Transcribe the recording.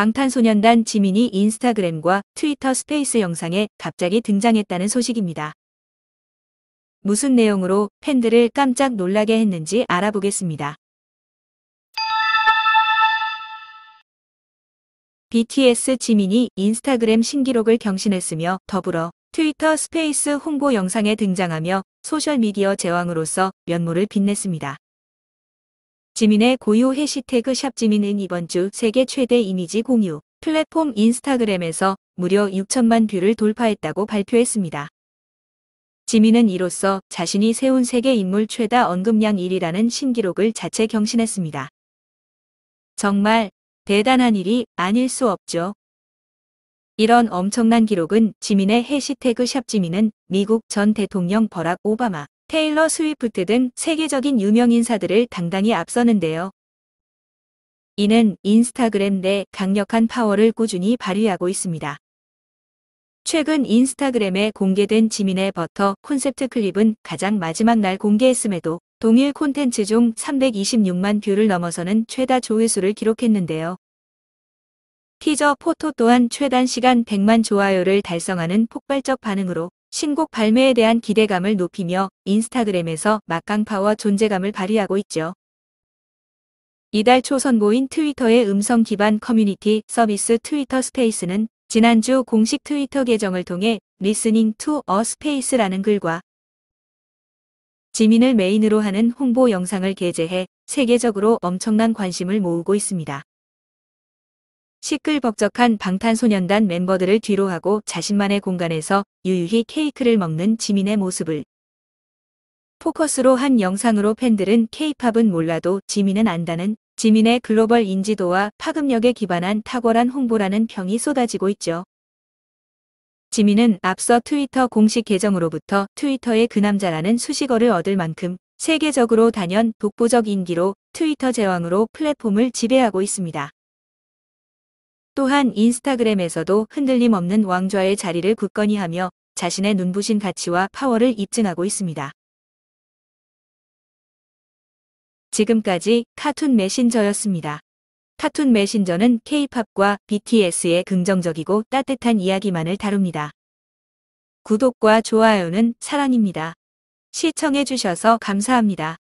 방탄소년단 지민이 인스타그램과 트위터 스페이스 영상에 갑자기 등장했다는 소식입니다. 무슨 내용으로 팬들을 깜짝 놀라게 했는지 알아보겠습니다. BTS 지민이 인스타그램 신기록을 경신했으며 더불어 트위터 스페이스 홍보 영상에 등장하며 소셜미디어 제왕으로서 면모를 빛냈습니다. 지민의 고유 해시태그 샵 지민은 이번 주 세계 최대 이미지 공유 플랫폼 인스타그램에서 무려 6천만 뷰를 돌파했다고 발표했습니다. 지민은 이로써 자신이 세운 세계 인물 최다 언급량 1위라는 신기록을 자체 경신했습니다. 정말 대단한 일이 아닐 수 없죠. 이런 엄청난 기록은 지민의 해시태그 샵 지민은 미국 전 대통령 버락 오바마, 테일러 스위프트 등 세계적인 유명인사들을 당당히 앞서는데요. 이는 인스타그램 내 강력한 파워를 꾸준히 발휘하고 있습니다. 최근 인스타그램에 공개된 지민의 버터 콘셉트 클립은 가장 마지막 날 공개했음에도 동일 콘텐츠 중 326만 뷰를 넘어서는 최다 조회수를 기록했는데요. 티저 포토 또한 최단 시간 100만 좋아요를 달성하는 폭발적 반응으로 신곡 발매에 대한 기대감을 높이며 인스타그램에서 막강파워 존재감을 발휘하고 있죠. 이달 초 선보인 트위터의 음성 기반 커뮤니티 서비스 트위터 스페이스는 지난주 공식 트위터 계정을 통해 리스닝 투 어 스페이스라는 글과 지민을 메인으로 하는 홍보 영상을 게재해 세계적으로 엄청난 관심을 모으고 있습니다. 시끌벅적한 방탄소년단 멤버들을 뒤로하고 자신만의 공간에서 유유히 케이크를 먹는 지민의 모습을 포커스로 한 영상으로 팬들은 케이팝은 몰라도 지민은 안다는 지민의 글로벌 인지도와 파급력에 기반한 탁월한 홍보라는 평이 쏟아지고 있죠. 지민은 앞서 트위터 공식 계정으로부터 트위터의 그 남자라는 수식어를 얻을 만큼 세계적으로 단연 독보적 인기로 트위터 제왕으로 플랫폼을 지배하고 있습니다. 또한 인스타그램에서도 흔들림 없는 왕좌의 자리를 굳건히 하며 자신의 눈부신 가치와 파워를 입증하고 있습니다. 지금까지 카툰 메신저였습니다. 카툰 메신저는 K-팝과 BTS의 긍정적이고 따뜻한 이야기만을 다룹니다. 구독과 좋아요는 사랑입니다. 시청해주셔서 감사합니다.